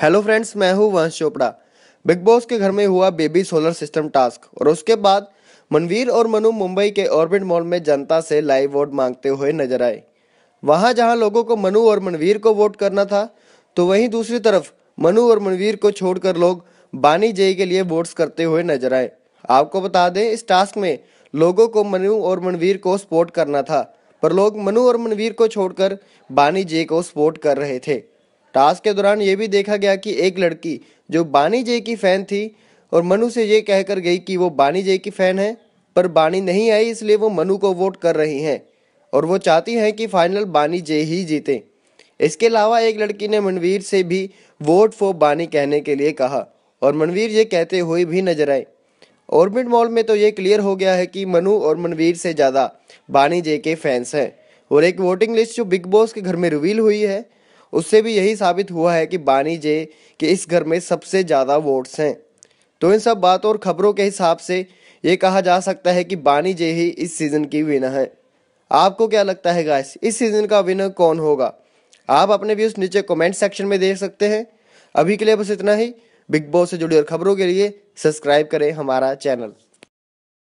hello friends मैं हूं वंश चोपड़ा बिग बॉस के घर में हुआ बेबी सोलर सिस्टम टास्क और उसके बाद मनवीर और मनु मुंबई के ऑर्बिट मॉल में जनता से लाइव वोट मांगते हुए नजर आए वहां जहां लोगों को मनु और मनवीर को वोट करना था तो वहीं दूसरी तरफ मनु और मनवीर को छोड़कर लोग बानी जय के लिए वोट्स करते हुए नजर आए आपको बता दें इस टास्क में लोगों को मनु और मनवीर को सपोर्ट करना था पर लोग मनु और मनवीर को छोड़कर बानी जय को सपोर्ट कर रहे थे टास्क के दौरान ये भी देखा गया कि एक लड़की जो बानी जय की फ़ैन थी और मनु से ये कहकर गई कि वो बानी जय की फ़ैन है पर बानी नहीं आई इसलिए वो मनु को वोट कर रही हैं और वो चाहती हैं कि फाइनल बानी जे ही जीते इसके अलावा एक लड़की ने मनवीर से भी वोट फॉर बानी कहने के लिए कहा और मनवीर ये कहते हुए भी नजर आए ऑर्बिट मॉल में तो ये क्लियर हो गया है कि मनु और मनवीर से ज़्यादा बानी जे के फैंस हैं और एक वोटिंग लिस्ट जो बिग बॉस के घर में रिवील हुई है उससे भी यही साबित हुआ है कि बानी जे के इस घर में सबसे ज़्यादा वोट्स हैं तो इन सब बातों और खबरों के हिसाब से ये कहा जा सकता है कि बानी जे ही इस सीज़न की विनर है आपको क्या लगता है गाइस इस सीज़न का विनर कौन होगा आप अपने व्यूज़ नीचे कमेंट सेक्शन में देख सकते हैं अभी के लिए बस इतना ही बिग बॉस से जुड़ी और खबरों के लिए सब्सक्राइब करें हमारा चैनल